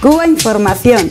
Cuba Información.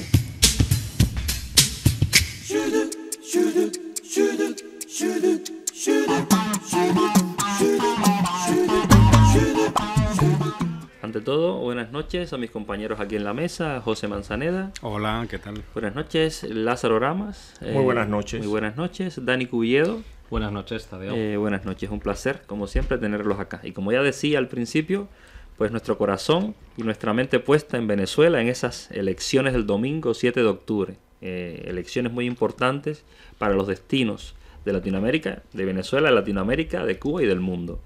Ante todo, buenas noches a mis compañeros aquí en la mesa, José Manzaneda. Hola, ¿qué tal? Buenas noches, Lázaro Ramas. Muy eh, buenas noches. muy buenas noches, Dani Cubilledo Buenas noches, Tadeo. Eh, buenas noches, un placer, como siempre, tenerlos acá. Y como ya decía al principio, pues nuestro corazón y nuestra mente puesta en Venezuela en esas elecciones del domingo 7 de octubre. Eh, elecciones muy importantes para los destinos de Latinoamérica, de Venezuela, de Latinoamérica, de Cuba y del mundo.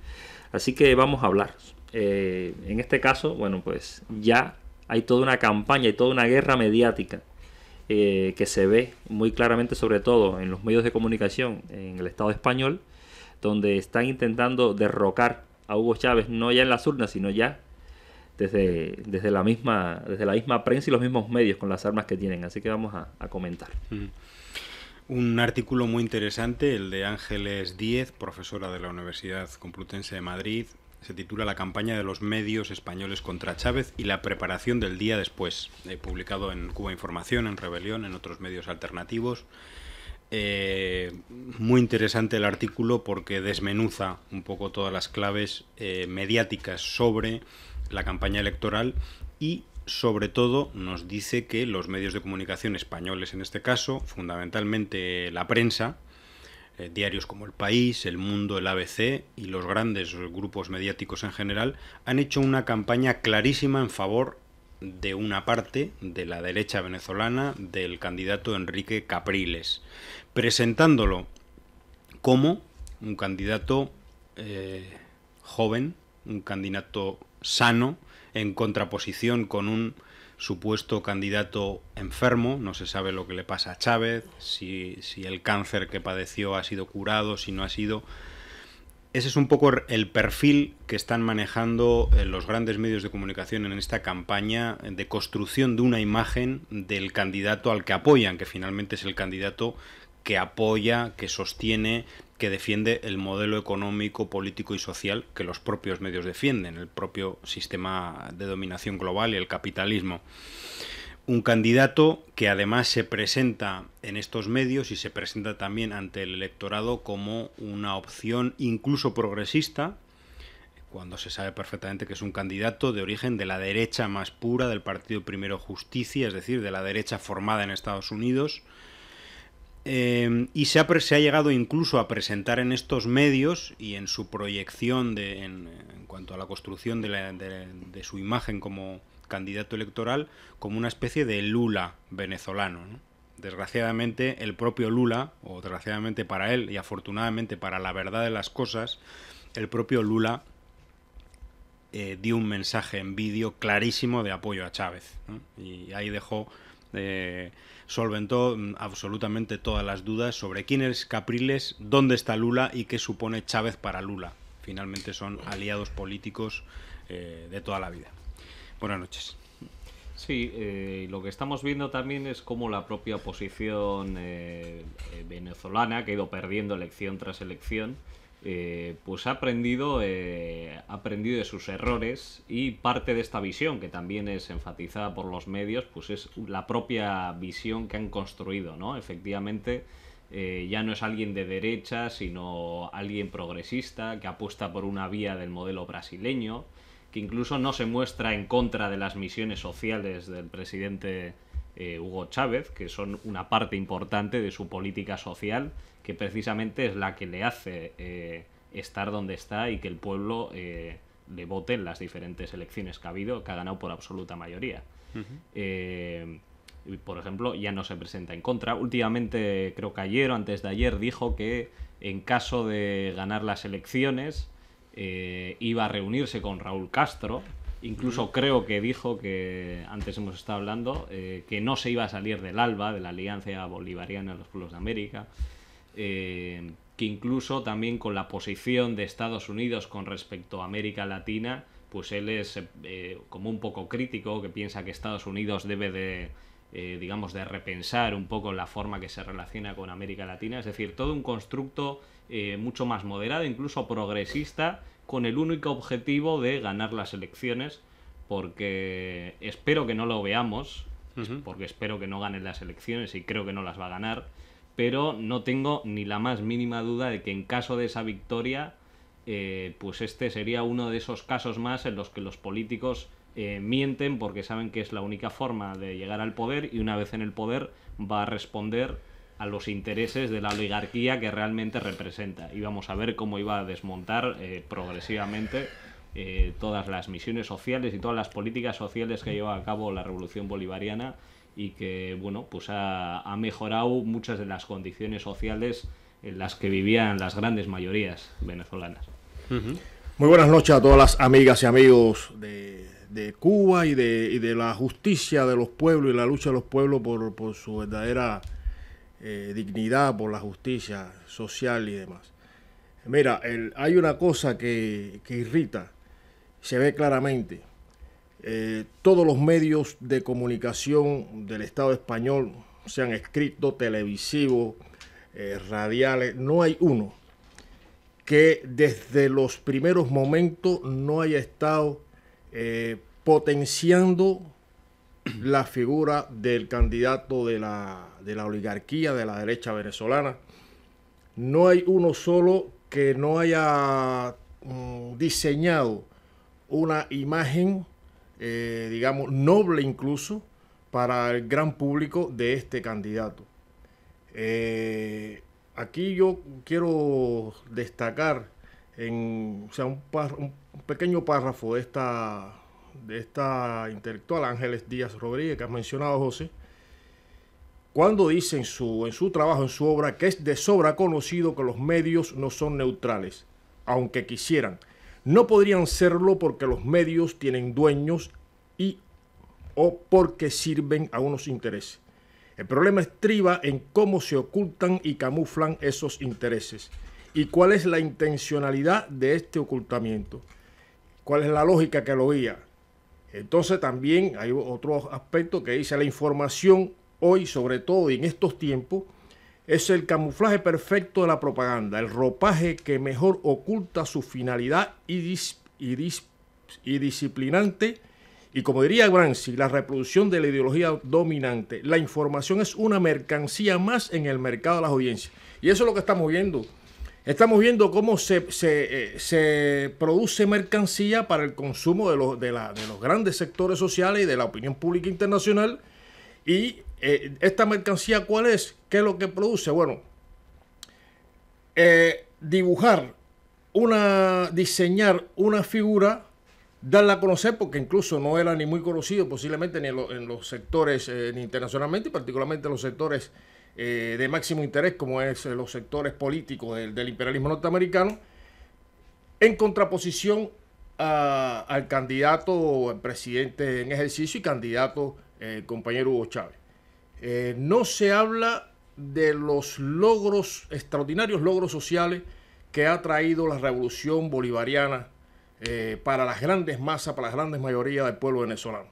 Así que vamos a hablar. Eh, en este caso, bueno, pues ya hay toda una campaña y toda una guerra mediática eh, que se ve muy claramente, sobre todo en los medios de comunicación en el Estado español, donde están intentando derrocar a Hugo Chávez, no ya en las urnas, sino ya desde, desde, la, misma, desde la misma prensa y los mismos medios con las armas que tienen. Así que vamos a, comentar. Mm. Un artículo muy interesante, el de Ángeles Díez, profesora de la Universidad Complutense de Madrid, se titula La campaña de los medios españoles contra Chávez y la preparación del día después, publicado en Cuba Información, en Rebelión, en otros medios alternativos. Eh, muy interesante el artículo porque desmenuza un poco todas las claves eh, mediáticas sobre la campaña electoral y sobre todo nos dice que los medios de comunicación españoles en este caso, fundamentalmente la prensa, eh, diarios como El País, El Mundo, el ABC y los grandes grupos mediáticos en general, han hecho una campaña clarísima en favor de una parte de la derecha venezolana del candidato Enrique Capriles, presentándolo como un candidato eh, joven, un candidato sano, en contraposición con un supuesto candidato enfermo, no se sabe lo que le pasa a Chávez, si, si el cáncer que padeció ha sido curado, si no ha sido, ese es un poco el perfil que están manejando eh, los grandes medios de comunicación en esta campaña de construcción de una imagen del candidato al que apoyan, que finalmente es el candidato que apoya, que sostiene, que defiende el modelo económico, político y social que los propios medios defienden, el propio sistema de dominación global y el capitalismo un candidato que además se presenta en estos medios y se presenta también ante el electorado como una opción incluso progresista, cuando se sabe perfectamente que es un candidato de origen de la derecha más pura, del Partido Primero Justicia, es decir, de la derecha formada en Estados Unidos. Eh, y se ha, se ha, llegado incluso a presentar en estos medios y en su proyección en, cuanto a la construcción de su imagen como, candidato electoral como una especie de Lula venezolano. Desgraciadamente, el propio Lula, o desgraciadamente para él y afortunadamente para la verdad de las cosas, el propio Lula eh, dio un mensaje en vídeo clarísimo de apoyo a Chávez. Y ahí dejó, eh, solventó mm, absolutamente todas las dudas sobre quién es Capriles, dónde está Lula y qué supone Chávez para Lula. Finalmente son aliados políticos eh, de toda la vida. Buenas noches. Sí, eh, lo que estamos viendo también es cómo la propia oposición eh, eh, venezolana, que ha ido perdiendo elección tras elección, pues ha aprendido, ha aprendido de sus errores y parte de esta visión, que también es enfatizada por los medios, pues es la propia visión que han construido, ¿no? Efectivamente, ya no es alguien de derecha, sino alguien progresista que apuesta por una vía del modelo brasileño que incluso no se muestra en contra de las misiones sociales del presidente eh, Hugo Chávez, que son una parte importante de su política social, que precisamente es la que le hace eh, estar donde está y que el pueblo eh, le vote en las diferentes elecciones que ha habido, que ha ganado por absoluta mayoría. por ejemplo, ya no se presenta en contra. Últimamente, creo que ayer o antes de ayer, dijo que en caso de ganar las elecciones, eh, iba a reunirse con Raúl Castro. Incluso creo que dijo que, antes hemos estado hablando, eh, que no se iba a salir del ALBA, de la Alianza Bolivariana de los Pueblos de América. Eh, que incluso también con la posición de Estados Unidos con respecto a América Latina, pues él es como un poco crítico, que piensa que Estados Unidos debe de eh, digamos, de repensar un poco la forma que se relaciona con América Latina, es decir, todo un constructo eh, mucho más moderado, incluso progresista, con el único objetivo de ganar las elecciones, porque espero que no lo veamos, porque espero que no ganen las elecciones y creo que no las va a ganar, pero no tengo ni la más mínima duda de que en caso de esa victoria, eh, pues este sería uno de esos casos más en los que los políticos eh, mienten porque saben que es la única forma de llegar al poder y una vez en el poder va a responder a los intereses de la oligarquía que realmente representa. Y vamos a ver cómo iba a desmontar eh, progresivamente eh, todas las misiones sociales y todas las políticas sociales que lleva a cabo la revolución bolivariana y que, bueno, pues ha, mejorado muchas de las condiciones sociales en las que vivían las grandes mayorías venezolanas. Muy buenas noches a todas las amigas y amigos de, Cuba y de, la justicia de los pueblos y la lucha de los pueblos por, su verdadera eh, dignidad, por la justicia social y demás. Mira, hay una cosa que, irrita, se ve claramente. Eh, todos los medios de comunicación del Estado español, sean escritos, televisivos, eh, radiales, no hay uno que desde los primeros momentos no haya estado eh, potenciando la figura del candidato de la, oligarquía de la derecha venezolana. No hay uno solo que no haya mm, diseñado una imagen, eh, digamos, noble incluso para el gran público de este candidato. Eh, aquí yo quiero destacar en un, pequeño párrafo de esta, de esta intelectual Ángeles Díaz Rodríguez que has mencionado, José, cuando dice en su, en su trabajo, en su obra, que es de sobra conocido que los medios no son neutrales, aunque quisieran. No podrían serlo porque los medios tienen dueños y o porque sirven a unos intereses. El problema estriba en cómo se ocultan y camuflan esos intereses y cuál es la intencionalidad de este ocultamiento, cuál es la lógica que lo guía. Entonces también hay otro aspecto que dice la información hoy, sobre todo en estos tiempos, es el camuflaje perfecto de la propaganda, el ropaje que mejor oculta su finalidad y, y disciplinante y como diría Gramsci, la reproducción de la ideología dominante, la información es una mercancía más en el mercado de las audiencias. Y eso es lo que estamos viendo. Estamos viendo cómo se, se, eh, produce mercancía para el consumo de los, de, los grandes sectores sociales y de la opinión pública internacional. Y eh, esta mercancía, ¿cuál es? ¿Qué es lo que produce? Bueno, eh, dibujar una, diseñar una figura darla a conocer porque incluso no era ni muy conocido posiblemente ni en, los sectores eh, ni internacionalmente y particularmente en los sectores eh, de máximo interés como es eh, los sectores políticos del, imperialismo norteamericano en contraposición al candidato al presidente en ejercicio y candidato compañero Hugo Chávez no se habla de los logros extraordinarios logros sociales que ha traído la revolución bolivariana eh, para las grandes masas, para las grandes mayorías del pueblo venezolano.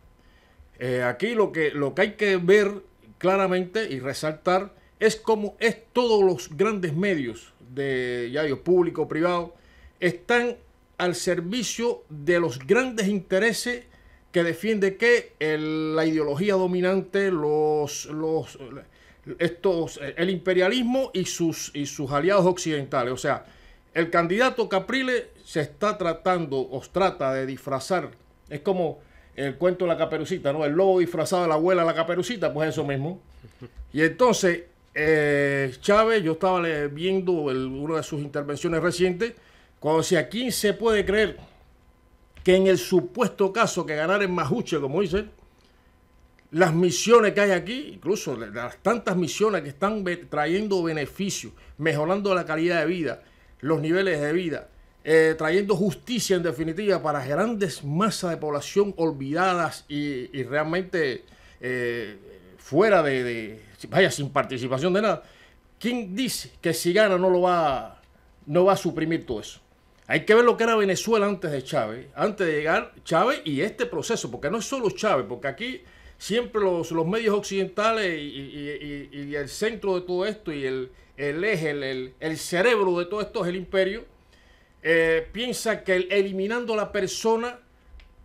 Eh, aquí lo que, lo que hay que ver claramente y resaltar es cómo es todos los grandes medios de ya digo, público, privado, están al servicio de los grandes intereses que defiende que la ideología dominante, los, los, estos, el imperialismo y sus, y sus aliados occidentales. O sea, el candidato Caprile se está tratando o trata de disfrazar. Es como el cuento de la caperucita, ¿no? El lobo disfrazado de la abuela de la caperucita, pues eso mismo. Y entonces, eh, Chávez, yo estaba viendo el, una de sus intervenciones recientes, cuando decía, aquí se puede creer que en el supuesto caso que ganar en Majuche, como dice las misiones que hay aquí, incluso las tantas misiones que están trayendo beneficios, mejorando la calidad de vida, los niveles de vida, eh, trayendo justicia en definitiva para grandes masas de población olvidadas y, realmente eh, fuera de, de, vaya, sin participación de nada. ¿Quién dice que si gana no lo va, no va a suprimir todo eso? Hay que ver lo que era Venezuela antes de Chávez, antes de llegar Chávez y este proceso, porque no es solo Chávez, porque aquí siempre los, medios occidentales y, el centro de todo esto y el, el eje, el, cerebro de todo esto es el imperio, eh, piensa que eliminando a la persona,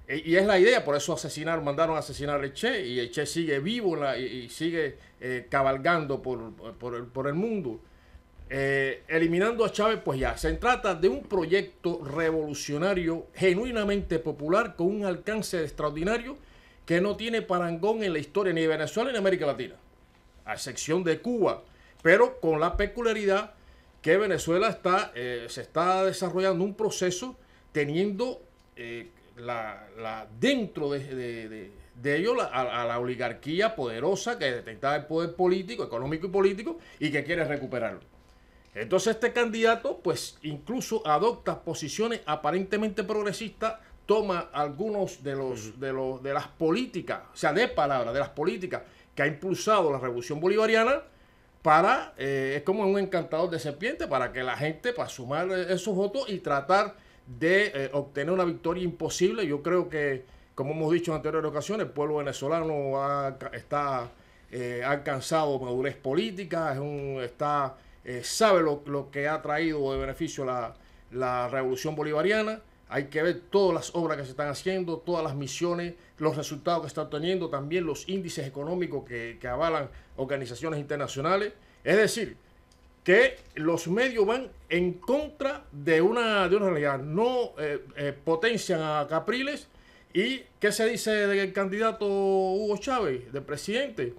eh, y, es la idea, por eso asesinaron, mandaron a asesinar a Che, y Eche sigue vivo y, sigue eh, cabalgando por, el mundo. eliminando a Chávez, pues ya, se trata de un proyecto revolucionario genuinamente popular con un alcance extraordinario que no tiene parangón en la historia ni de Venezuela ni de América Latina, a excepción de Cuba, pero con la peculiaridad que Venezuela está, eh, se está desarrollando un proceso teniendo eh, dentro de, de, ello a, la oligarquía poderosa que detectaba el poder político, económico y político y que quiere recuperarlo. Entonces este candidato pues incluso adopta posiciones aparentemente progresistas toma algunos de los de los de las políticas, o sea, de palabras, de las políticas que ha impulsado la Revolución Bolivariana para, eh, es como un encantador de serpiente, para que la gente, para sumar eh, esos votos y tratar de eh, obtener una victoria imposible. Yo creo que, como hemos dicho en anteriores ocasiones, el pueblo venezolano ha, está, alcanzado madurez política, es un, está, sabe lo, lo, que ha traído de beneficio la, la revolución bolivariana. Hay que ver todas las obras que se están haciendo, todas las misiones, los resultados que están teniendo, también los índices económicos que, avalan organizaciones internacionales. Es decir, que los medios van en contra de una, de una realidad. No eh, eh, potencian a Capriles. ¿Y qué se dice del candidato Hugo Chávez, de presidente?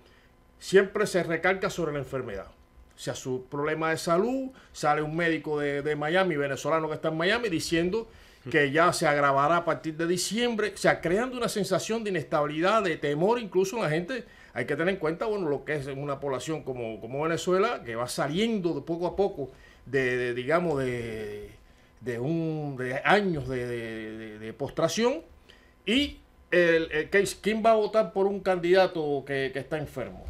Siempre se recalca sobre la enfermedad. O sea, su problema de salud, sale un médico de, de Miami, venezolano que está en Miami, diciendo que ya se agravará a partir de diciembre, o sea, creando una sensación de inestabilidad, de temor, incluso en la gente. Hay que tener en cuenta, bueno, lo que es una población como, Venezuela, que va saliendo de poco a poco de, digamos, de, de, un, de años de, postración. Y el, ¿quién va a votar por un candidato que, está enfermo?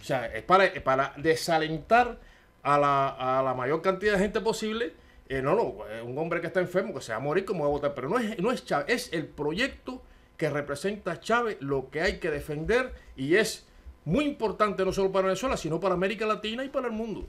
O sea, es para, para desalentar a la, a la mayor cantidad de gente posible eh, no, no, eh, un hombre que está enfermo, que se va a morir, como va a votar? Pero no es, no es Chávez, es el proyecto que representa Chávez, lo que hay que defender y es muy importante no solo para Venezuela, sino para América Latina y para el mundo.